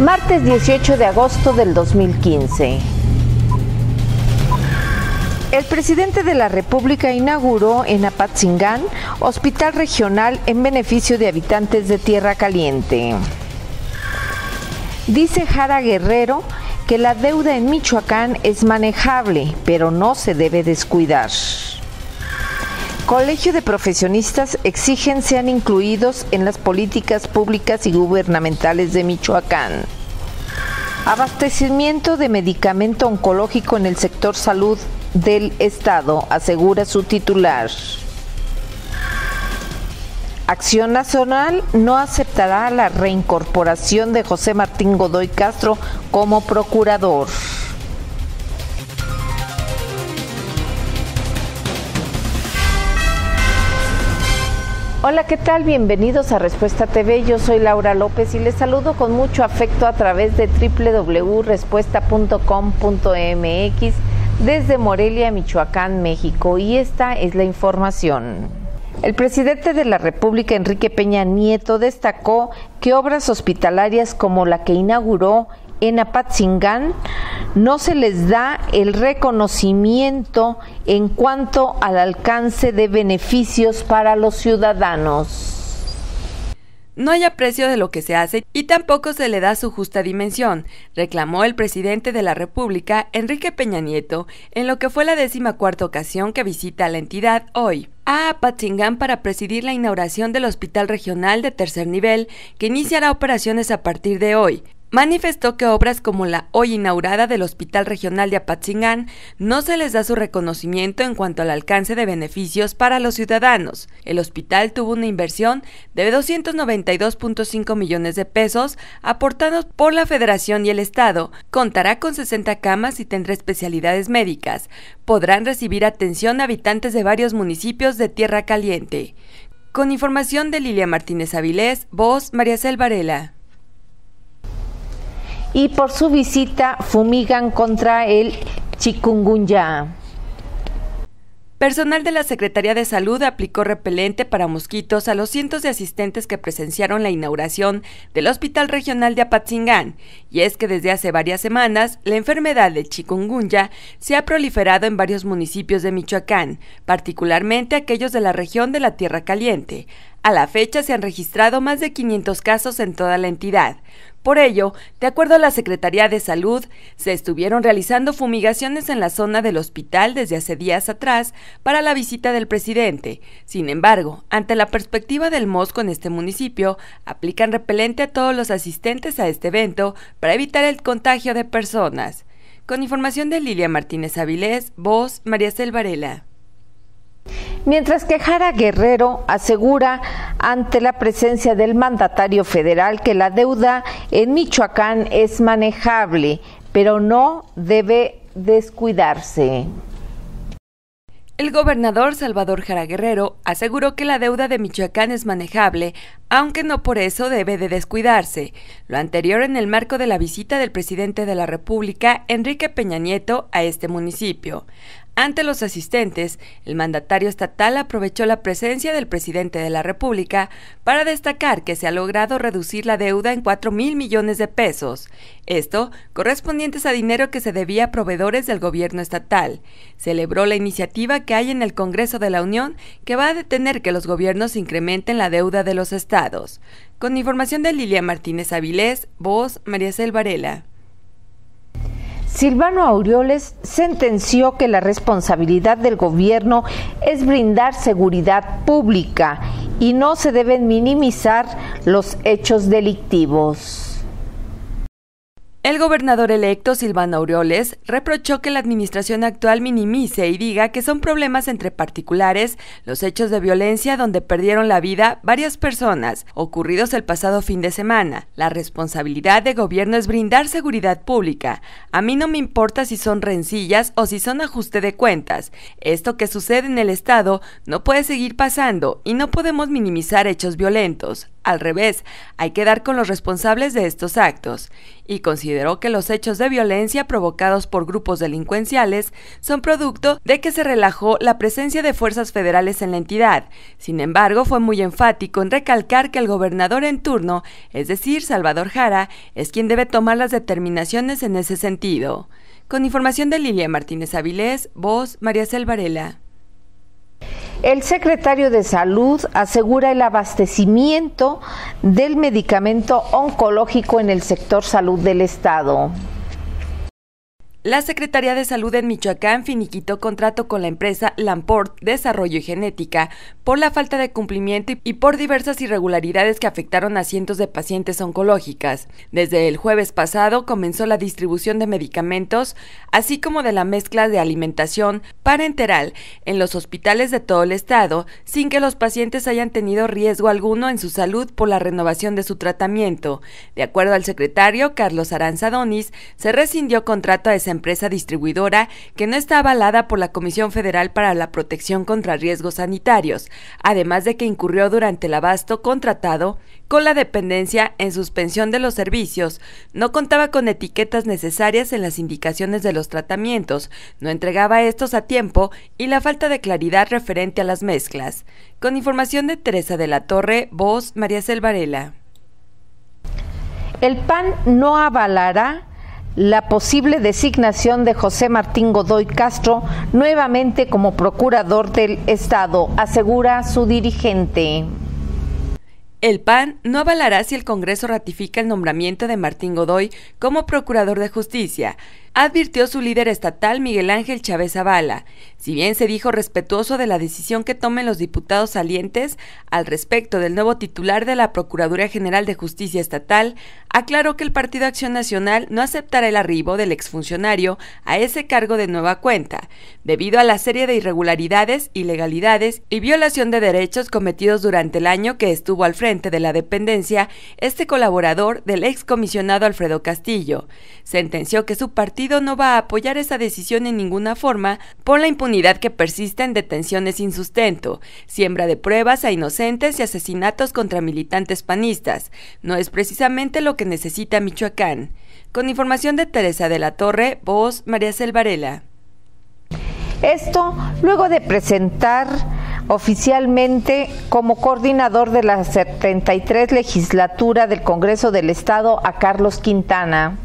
martes 18 de agosto del 2015. El presidente de la República inauguró en Apatzingán hospital regional en beneficio de habitantes de Tierra Caliente. Dice Jara Guerrero que la deuda en Michoacán es manejable, pero no se debe descuidar. Colegio de Profesionistas exigen sean incluidos en las políticas públicas y gubernamentales de Michoacán. Abastecimiento de medicamento oncológico en el sector salud del Estado, asegura su titular. Acción Nacional no aceptará la reincorporación de José Martín Godoy Castro como procurador. Hola, ¿qué tal? Bienvenidos a Respuesta TV. Yo soy Laura López y les saludo con mucho afecto a través de www.respuesta.com.mx desde Morelia, Michoacán, México. Y esta es la información. El presidente de la República, Enrique Peña Nieto, destacó que obras hospitalarias como la que inauguró en Apatzingán no se les da el reconocimiento en cuanto al alcance de beneficios para los ciudadanos. No hay aprecio de lo que se hace y tampoco se le da su justa dimensión, reclamó el presidente de la República, Enrique Peña Nieto, en lo que fue la décima cuarta ocasión que visita la entidad hoy a Apatzingán para presidir la inauguración del Hospital Regional de Tercer Nivel, que iniciará operaciones a partir de hoy manifestó que obras como la hoy inaugurada del Hospital Regional de Apatzingán no se les da su reconocimiento en cuanto al alcance de beneficios para los ciudadanos. El hospital tuvo una inversión de 292.5 millones de pesos aportados por la Federación y el Estado. Contará con 60 camas y tendrá especialidades médicas. Podrán recibir atención habitantes de varios municipios de Tierra Caliente. Con información de Lilia Martínez Avilés, voz María y por su visita fumigan contra el chikungunya. Personal de la Secretaría de Salud aplicó repelente para mosquitos a los cientos de asistentes que presenciaron la inauguración del Hospital Regional de Apatzingán, y es que desde hace varias semanas la enfermedad del chikungunya se ha proliferado en varios municipios de Michoacán, particularmente aquellos de la región de la Tierra Caliente. A la fecha se han registrado más de 500 casos en toda la entidad. Por ello, de acuerdo a la Secretaría de Salud, se estuvieron realizando fumigaciones en la zona del hospital desde hace días atrás para la visita del presidente. Sin embargo, ante la perspectiva del mosco en este municipio, aplican repelente a todos los asistentes a este evento para evitar el contagio de personas. Con información de Lilia Martínez Avilés, voz María Selvarela mientras que Jara Guerrero asegura ante la presencia del mandatario federal que la deuda en Michoacán es manejable, pero no debe descuidarse. El gobernador Salvador Jara Guerrero aseguró que la deuda de Michoacán es manejable, aunque no por eso debe de descuidarse. Lo anterior en el marco de la visita del presidente de la República, Enrique Peña Nieto, a este municipio. Ante los asistentes, el mandatario estatal aprovechó la presencia del presidente de la República para destacar que se ha logrado reducir la deuda en 4 mil millones de pesos, esto correspondientes a dinero que se debía a proveedores del gobierno estatal. Celebró la iniciativa que hay en el Congreso de la Unión que va a detener que los gobiernos incrementen la deuda de los estados. Con información de Lilia Martínez Avilés, voz María Cel Silvano Aureoles sentenció que la responsabilidad del gobierno es brindar seguridad pública y no se deben minimizar los hechos delictivos. El gobernador electo Silvano Aureoles reprochó que la administración actual minimice y diga que son problemas entre particulares los hechos de violencia donde perdieron la vida varias personas ocurridos el pasado fin de semana. La responsabilidad de gobierno es brindar seguridad pública. A mí no me importa si son rencillas o si son ajuste de cuentas. Esto que sucede en el Estado no puede seguir pasando y no podemos minimizar hechos violentos, al revés, hay que dar con los responsables de estos actos, y consideró que los hechos de violencia provocados por grupos delincuenciales son producto de que se relajó la presencia de fuerzas federales en la entidad. Sin embargo, fue muy enfático en recalcar que el gobernador en turno, es decir, Salvador Jara, es quien debe tomar las determinaciones en ese sentido. Con información de Lilia Martínez Avilés, voz María Selvarela. El secretario de Salud asegura el abastecimiento del medicamento oncológico en el sector salud del Estado. La Secretaría de Salud en Michoacán finiquitó contrato con la empresa Lamport Desarrollo y Genética por la falta de cumplimiento y por diversas irregularidades que afectaron a cientos de pacientes oncológicas. Desde el jueves pasado comenzó la distribución de medicamentos, así como de la mezcla de alimentación parenteral en los hospitales de todo el estado, sin que los pacientes hayan tenido riesgo alguno en su salud por la renovación de su tratamiento. De acuerdo al secretario Carlos Aranzadonis, se rescindió contrato a ese empresa distribuidora que no está avalada por la Comisión Federal para la Protección contra Riesgos Sanitarios, además de que incurrió durante el abasto contratado con la dependencia en suspensión de los servicios, no contaba con etiquetas necesarias en las indicaciones de los tratamientos, no entregaba estos a tiempo y la falta de claridad referente a las mezclas. Con información de Teresa de la Torre, voz María Selvarela. El PAN no avalará la posible designación de José Martín Godoy Castro nuevamente como procurador del Estado, asegura su dirigente. El PAN no avalará si el Congreso ratifica el nombramiento de Martín Godoy como Procurador de Justicia advirtió su líder estatal Miguel Ángel Chávez Zavala, si bien se dijo respetuoso de la decisión que tomen los diputados salientes al respecto del nuevo titular de la Procuraduría General de Justicia Estatal, aclaró que el Partido Acción Nacional no aceptará el arribo del exfuncionario a ese cargo de nueva cuenta, debido a la serie de irregularidades, ilegalidades y violación de derechos cometidos durante el año que estuvo al frente de la dependencia este colaborador del excomisionado Alfredo Castillo. Sentenció que su partido no va a apoyar esa decisión en ninguna forma por la impunidad que persiste en detenciones sin sustento, siembra de pruebas a inocentes y asesinatos contra militantes panistas. No es precisamente lo que necesita Michoacán. Con información de Teresa de la Torre, voz María Selvarela. Esto luego de presentar oficialmente como coordinador de la 73 legislatura del Congreso del Estado a Carlos Quintana.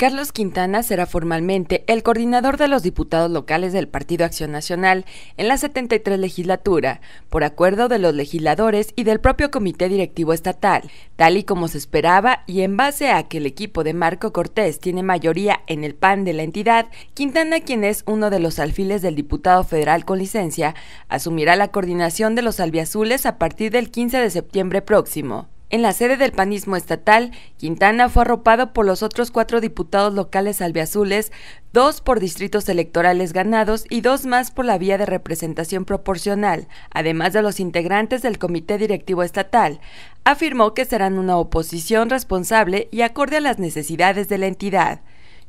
Carlos Quintana será formalmente el coordinador de los diputados locales del Partido Acción Nacional en la 73 legislatura, por acuerdo de los legisladores y del propio Comité Directivo Estatal, tal y como se esperaba y en base a que el equipo de Marco Cortés tiene mayoría en el PAN de la entidad, Quintana, quien es uno de los alfiles del diputado federal con licencia, asumirá la coordinación de los albiazules a partir del 15 de septiembre próximo. En la sede del panismo estatal, Quintana fue arropado por los otros cuatro diputados locales albiazules, dos por distritos electorales ganados y dos más por la vía de representación proporcional, además de los integrantes del Comité Directivo Estatal. Afirmó que serán una oposición responsable y acorde a las necesidades de la entidad.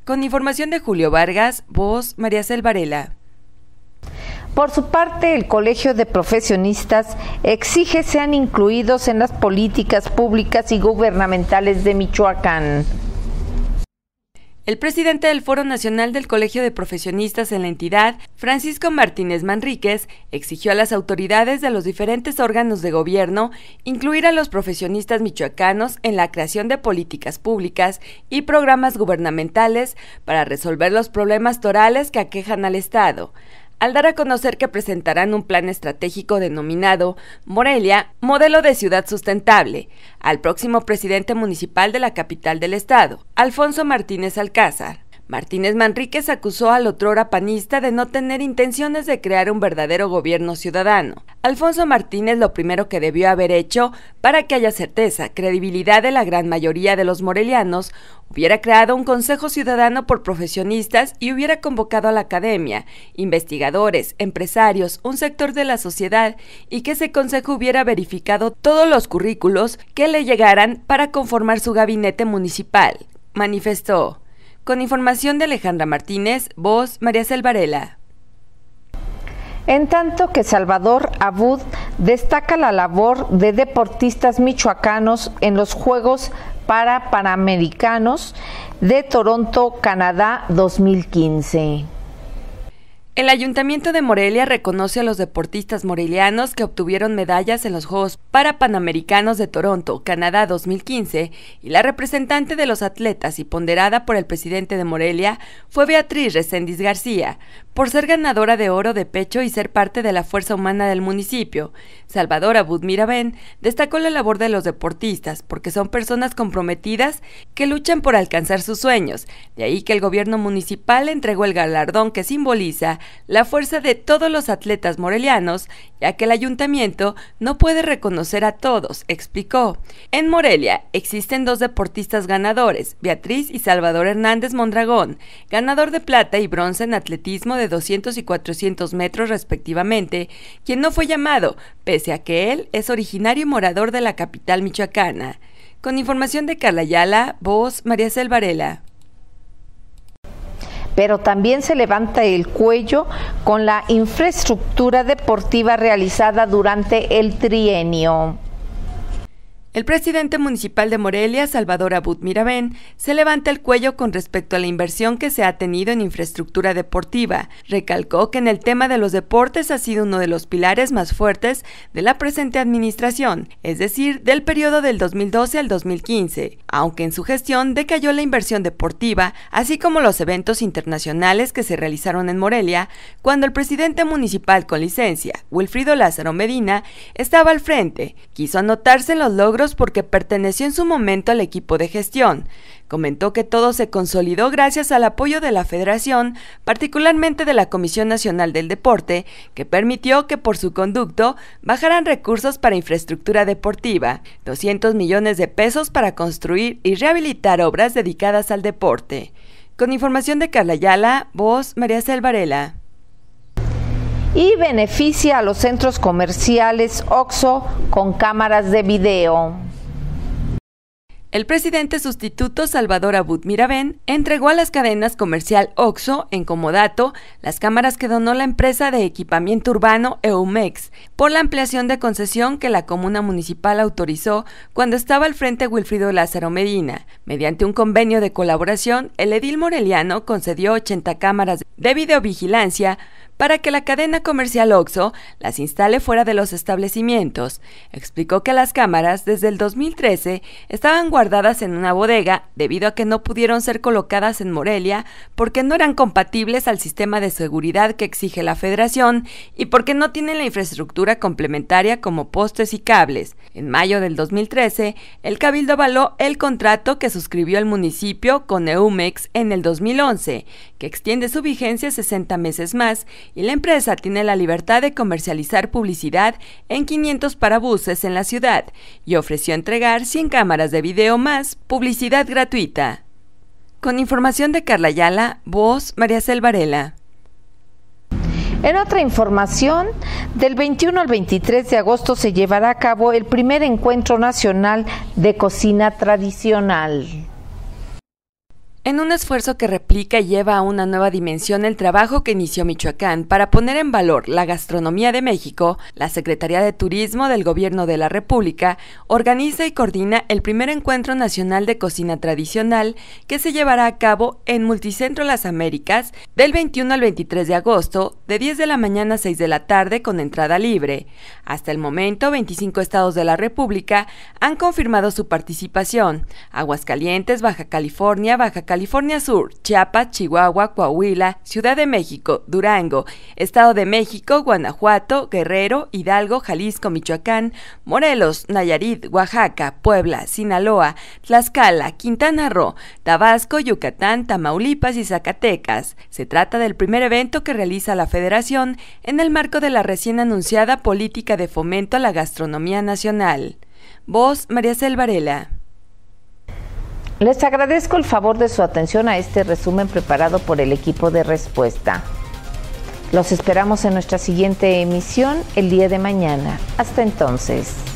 Con información de Julio Vargas, voz María Selvarela. Por su parte, el Colegio de Profesionistas exige sean incluidos en las políticas públicas y gubernamentales de Michoacán. El presidente del Foro Nacional del Colegio de Profesionistas en la entidad, Francisco Martínez Manríquez, exigió a las autoridades de los diferentes órganos de gobierno incluir a los profesionistas michoacanos en la creación de políticas públicas y programas gubernamentales para resolver los problemas torales que aquejan al Estado al dar a conocer que presentarán un plan estratégico denominado Morelia, modelo de ciudad sustentable, al próximo presidente municipal de la capital del estado, Alfonso Martínez Alcázar. Martínez Manríquez acusó al otro rapanista de no tener intenciones de crear un verdadero gobierno ciudadano, Alfonso Martínez lo primero que debió haber hecho para que haya certeza, credibilidad de la gran mayoría de los morelianos, hubiera creado un Consejo Ciudadano por profesionistas y hubiera convocado a la academia, investigadores, empresarios, un sector de la sociedad y que ese consejo hubiera verificado todos los currículos que le llegaran para conformar su gabinete municipal, manifestó. Con información de Alejandra Martínez, voz María Selvarela. En tanto que Salvador Abud destaca la labor de deportistas michoacanos en los Juegos para Panamericanos de Toronto, Canadá 2015. El Ayuntamiento de Morelia reconoce a los deportistas morelianos que obtuvieron medallas en los Juegos Panamericanos de Toronto, Canadá 2015, y la representante de los atletas y ponderada por el presidente de Morelia fue Beatriz Reséndiz García, por ser ganadora de oro de pecho y ser parte de la fuerza humana del municipio. Salvador Abud destacó la labor de los deportistas porque son personas comprometidas que luchan por alcanzar sus sueños, de ahí que el gobierno municipal entregó el galardón que simboliza la fuerza de todos los atletas morelianos, ya que el ayuntamiento no puede reconocer a todos, explicó. En Morelia existen dos deportistas ganadores, Beatriz y Salvador Hernández Mondragón, ganador de plata y bronce en atletismo de 200 y 400 metros respectivamente, quien no fue llamado, pese a que él es originario y morador de la capital michoacana. Con información de Carla Ayala, voz María Selvarela pero también se levanta el cuello con la infraestructura deportiva realizada durante el trienio. El presidente municipal de Morelia, Salvador Abud Mirabén, se levanta el cuello con respecto a la inversión que se ha tenido en infraestructura deportiva. Recalcó que en el tema de los deportes ha sido uno de los pilares más fuertes de la presente administración, es decir, del periodo del 2012 al 2015, aunque en su gestión decayó la inversión deportiva, así como los eventos internacionales que se realizaron en Morelia, cuando el presidente municipal con licencia, Wilfrido Lázaro Medina, estaba al frente. Quiso anotarse los logros porque perteneció en su momento al equipo de gestión. Comentó que todo se consolidó gracias al apoyo de la Federación, particularmente de la Comisión Nacional del Deporte, que permitió que por su conducto bajaran recursos para infraestructura deportiva, 200 millones de pesos para construir y rehabilitar obras dedicadas al deporte. Con información de Carla voz María Selvarela y beneficia a los centros comerciales OXO con cámaras de video. El presidente sustituto Salvador Abud Mirabén entregó a las cadenas comercial OXO en Comodato las cámaras que donó la empresa de equipamiento urbano EUMEX por la ampliación de concesión que la comuna municipal autorizó cuando estaba al frente Wilfrido Lázaro Medina. Mediante un convenio de colaboración, el edil moreliano concedió 80 cámaras de videovigilancia para que la cadena comercial OXO las instale fuera de los establecimientos. Explicó que las cámaras desde el 2013 estaban guardadas en una bodega debido a que no pudieron ser colocadas en Morelia porque no eran compatibles al sistema de seguridad que exige la federación y porque no tienen la infraestructura complementaria como postes y cables. En mayo del 2013, el Cabildo avaló el contrato que suscribió el municipio con Eumex en el 2011, que extiende su vigencia 60 meses más y la empresa tiene la libertad de comercializar publicidad en 500 parabuses en la ciudad y ofreció entregar 100 cámaras de video más publicidad gratuita. Con información de Carla Ayala, voz María Selvarela. En otra información, del 21 al 23 de agosto se llevará a cabo el primer encuentro nacional de cocina tradicional. En un esfuerzo que replica y lleva a una nueva dimensión el trabajo que inició Michoacán para poner en valor la gastronomía de México, la Secretaría de Turismo del Gobierno de la República organiza y coordina el primer encuentro nacional de cocina tradicional que se llevará a cabo en Multicentro Las Américas del 21 al 23 de agosto, de 10 de la mañana a 6 de la tarde con entrada libre. Hasta el momento, 25 estados de la República han confirmado su participación. Aguascalientes, Baja California, Baja California, California Sur, Chiapas, Chihuahua, Coahuila, Ciudad de México, Durango, Estado de México, Guanajuato, Guerrero, Hidalgo, Jalisco, Michoacán, Morelos, Nayarit, Oaxaca, Puebla, Sinaloa, Tlaxcala, Quintana Roo, Tabasco, Yucatán, Tamaulipas y Zacatecas. Se trata del primer evento que realiza la Federación en el marco de la recién anunciada política de fomento a la gastronomía nacional. Voz María Selvarela. Les agradezco el favor de su atención a este resumen preparado por el equipo de respuesta. Los esperamos en nuestra siguiente emisión el día de mañana. Hasta entonces.